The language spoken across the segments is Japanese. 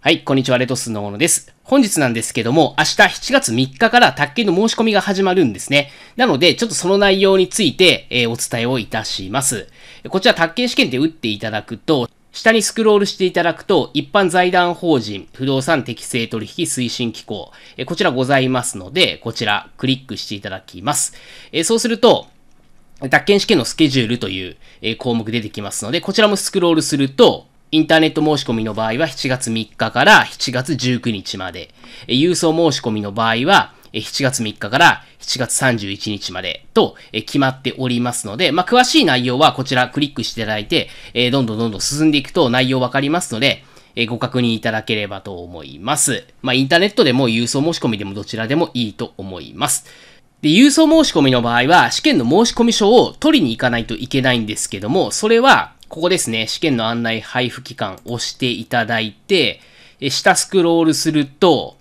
はい、こんにちは、レトスのものです。本日なんですけども、明日7月3日から宅建の申し込みが始まるんですね。なので、ちょっとその内容について、えー、お伝えをいたします。こちら宅建試験で打っていただくと、下にスクロールしていただくと、一般財団法人不動産適正取引推進機構、えー、こちらございますので、こちらクリックしていただきます。えー、そうすると、宅建試験のスケジュールという項目出てきますので、こちらもスクロールすると、インターネット申し込みの場合は7月3日から7月19日まで。郵送申し込みの場合は7月3日から7月31日までと決まっておりますので、まあ、詳しい内容はこちらクリックしていただいて、どんどんどんどん進んでいくと内容わかりますので、ご確認いただければと思います。まあ、インターネットでも郵送申し込みでもどちらでもいいと思います。で、郵送申し込みの場合は、試験の申し込み書を取りに行かないといけないんですけども、それは、ここですね、試験の案内配布期間押していただいて、下スクロールすると、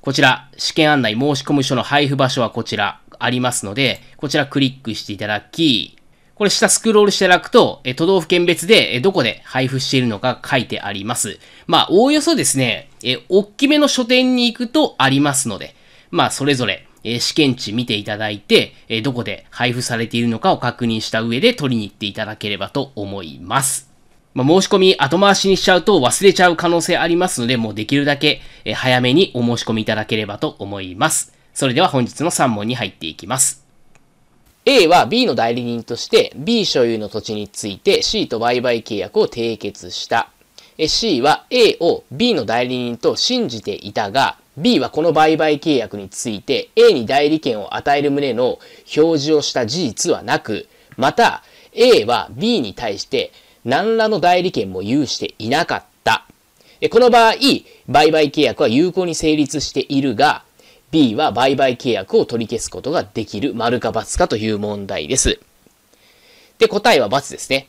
こちら、試験案内申込書の配布場所はこちらありますので、こちらクリックしていただき、これ下スクロールしていただくと、え都道府県別でえどこで配布しているのか書いてあります。まあ、おおよそですね、え、大きめの書店に行くとありますので、まあ、それぞれえ試験値見ていただいて、えどこで配布されているのかを確認した上で取りに行っていただければと思います。まあ、申し込み後回しにしちゃうと忘れちゃう可能性ありますので、もうできるだけ早めにお申し込みいただければと思います。それでは本日の3問に入っていきます。A は B の代理人として B 所有の土地について C と売買契約を締結した。C は A を B の代理人と信じていたが、B はこの売買契約について A に代理権を与える旨の表示をした事実はなく、また A は B に対して何らの代理権も有していなかった。この場合、売買契約は有効に成立しているが、B は売買契約を取り消すことができる丸か×かという問題です。で、答えは×ですね。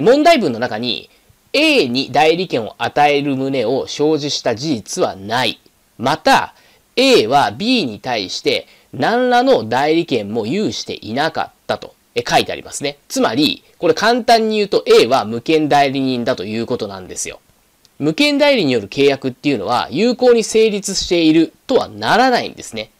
問題文の中に A に代理権を与える旨を生じした事実はないまた、A は B に対して何らの代理権も有していなかったと書いてありますね。つまり、これ簡単に言うと A は無権代理人だということなんですよ。無権代理による契約っていうのは有効に成立しているとはならないんですね。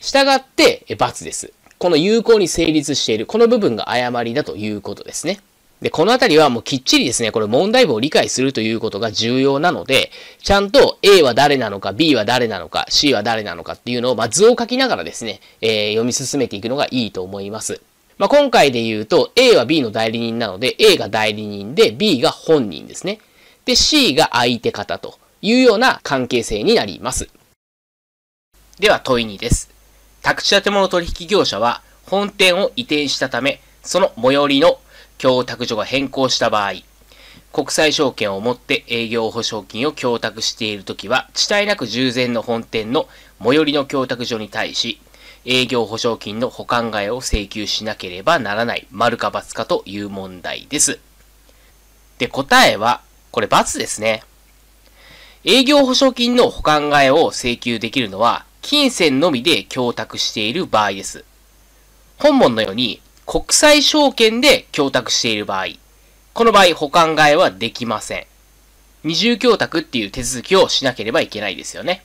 したがって、×です。この有効に成立している、この部分が誤りだということですね。で、このあたりはもうきっちりですね、これ問題文を理解するということが重要なので、ちゃんと A は誰なのか、B は誰なのか、C は誰なのかっていうのを、まあ、図を書きながらですね、えー、読み進めていくのがいいと思います。まあ、今回で言うと、A は B の代理人なので、A が代理人で、B が本人ですね。で、C が相手方というような関係性になります。では問い2です。宅地建物取引業者は本店を移転したため、その最寄りの供託所が変更した場合、国際証券を持って営業保証金を供託しているときは、地帯なく従前の本店の最寄りの供託所に対し、営業保証金の保管替えを請求しなければならない、丸か×かという問題です。で、答えは、これ×ですね。営業保証金の保管替えを請求できるのは、金銭のみで供託している場合です。本文のように、国際証券で供託している場合、この場合保管替えはできません。二重供託っていう手続きをしなければいけないですよね。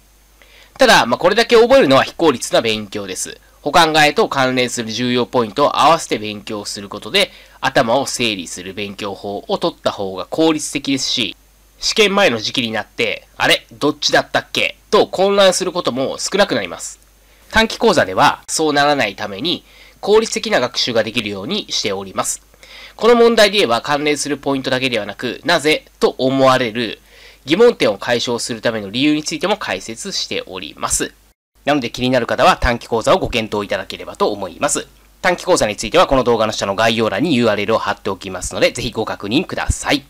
ただ、まあ、これだけ覚えるのは非効率な勉強です。保管替えと関連する重要ポイントを合わせて勉強することで、頭を整理する勉強法を取った方が効率的ですし、試験前の時期になって、あれどっちだったっけと混乱することも少なくなります。短期講座ではそうならないために、効率的な学習ができるようにしております。この問題で言えば関連するポイントだけではなく、なぜと思われる疑問点を解消するための理由についても解説しております。なので気になる方は短期講座をご検討いただければと思います。短期講座についてはこの動画の下の概要欄に URL を貼っておきますので、ぜひご確認ください。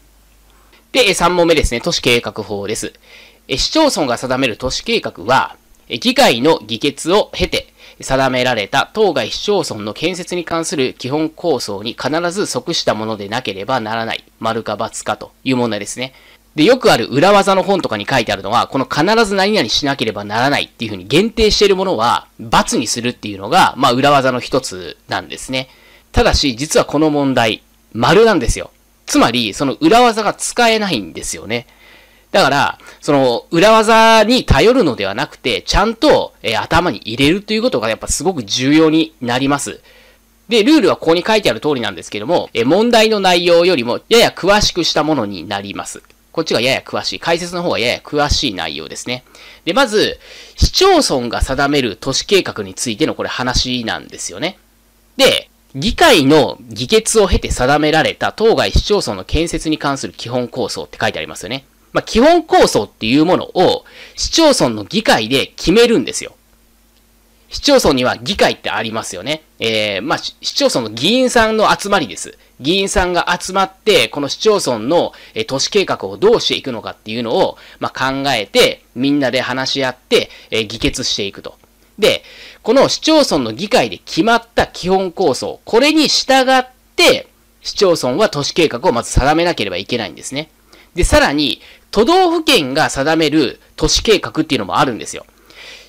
で、3問目ですね。都市計画法です。市町村が定める都市計画は、議会の議決を経て、定められた当該市町村の建設に関する基本構想に必ず即したものでなければならない。丸か×かという問題ですね。で、よくある裏技の本とかに書いてあるのは、この必ず何々しなければならないっていうふうに限定しているものは、罰にするっていうのが、まあ、裏技の一つなんですね。ただし、実はこの問題、丸なんですよ。つまり、その裏技が使えないんですよね。だから、その、裏技に頼るのではなくて、ちゃんと、えー、頭に入れるということがやっぱすごく重要になります。で、ルールはここに書いてある通りなんですけども、えー、問題の内容よりも、やや詳しくしたものになります。こっちがやや詳しい。解説の方がやや詳しい内容ですね。で、まず、市町村が定める都市計画についてのこれ話なんですよね。で、議会の議決を経て定められた当該市町村の建設に関する基本構想って書いてありますよね。まあ、基本構想っていうものを市町村の議会で決めるんですよ。市町村には議会ってありますよね。えー、まあ、市町村の議員さんの集まりです。議員さんが集まって、この市町村の、え都市計画をどうしていくのかっていうのを、まあ、考えて、みんなで話し合って、えー、議決していくと。で、この市町村の議会で決まった基本構想、これに従って、市町村は都市計画をまず定めなければいけないんですね。で、さらに、都道府県が定める都市計画っていうのもあるんですよ。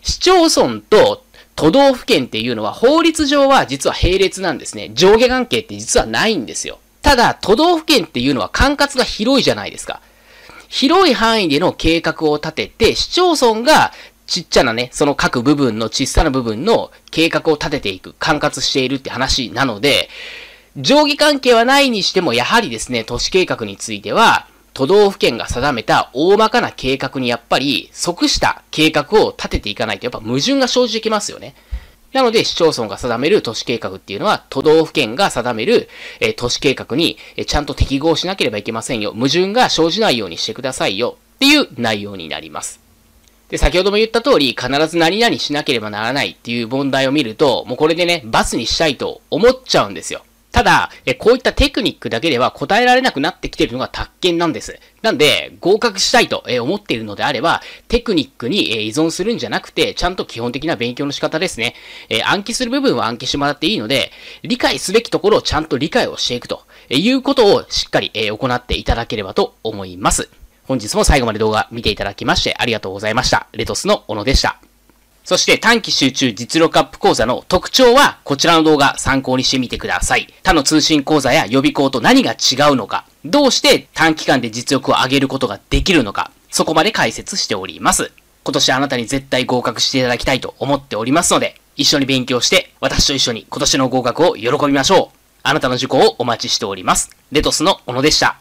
市町村と都道府県っていうのは法律上は実は並列なんですね。上下関係って実はないんですよ。ただ、都道府県っていうのは管轄が広いじゃないですか。広い範囲での計画を立てて、市町村がちっちゃなね、その各部分の小さな部分の計画を立てていく、管轄しているって話なので、上下関係はないにしても、やはりですね、都市計画については、都道府県が定めた大まかな計画にやっぱり即した計画を立てていかないとやっぱ矛盾が生じてきますよね。なので市町村が定める都市計画っていうのは都道府県が定める、え都市計画に、えちゃんと適合しなければいけませんよ。矛盾が生じないようにしてくださいよっていう内容になります。で、先ほども言った通り、必ず何々しなければならないっていう問題を見ると、もうこれでね、バスにしたいと思っちゃうんですよ。ただ、えこういったテクニックだけでは答えられなくなってきているのが宅建なんです。なんで、合格したいと思っているのであれば、テクニックに依存するんじゃなくて、ちゃんと基本的な勉強の仕方ですね。え暗記する部分は暗記してもらっていいので、理解すべきところをちゃんと理解をしていくということをしっかり行っていただければと思います。本日も最後まで動画見ていただきましてありがとうございました。レトスの小野でした。そして短期集中実力アップ講座の特徴はこちらの動画参考にしてみてください。他の通信講座や予備校と何が違うのか、どうして短期間で実力を上げることができるのか、そこまで解説しております。今年あなたに絶対合格していただきたいと思っておりますので、一緒に勉強して私と一緒に今年の合格を喜びましょう。あなたの受講をお待ちしております。レトスの小野でした。